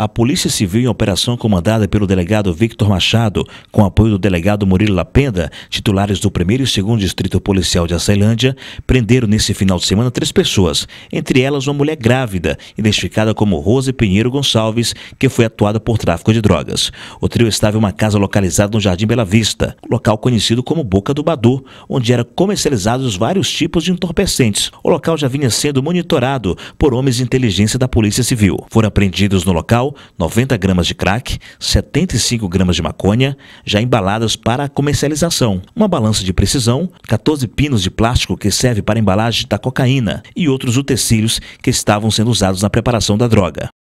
a Polícia Civil, em operação comandada pelo delegado Victor Machado, com apoio do delegado Murilo Lapenda, titulares do primeiro e segundo distrito policial de Açailândia, prenderam nesse final de semana três pessoas, entre elas uma mulher grávida, identificada como Rose Pinheiro Gonçalves, que foi atuada por tráfico de drogas. O trio estava em uma casa localizada no Jardim Bela Vista, local conhecido como Boca do Badu, onde eram comercializados vários tipos de entorpecentes. O local já vinha sendo monitorado por homens de inteligência da Polícia Civil. Foram apreendidos no local 90 gramas de crack, 75 gramas de maconha, já embaladas para comercialização, uma balança de precisão, 14 pinos de plástico que serve para embalagem da cocaína e outros utensílios que estavam sendo usados na preparação da droga.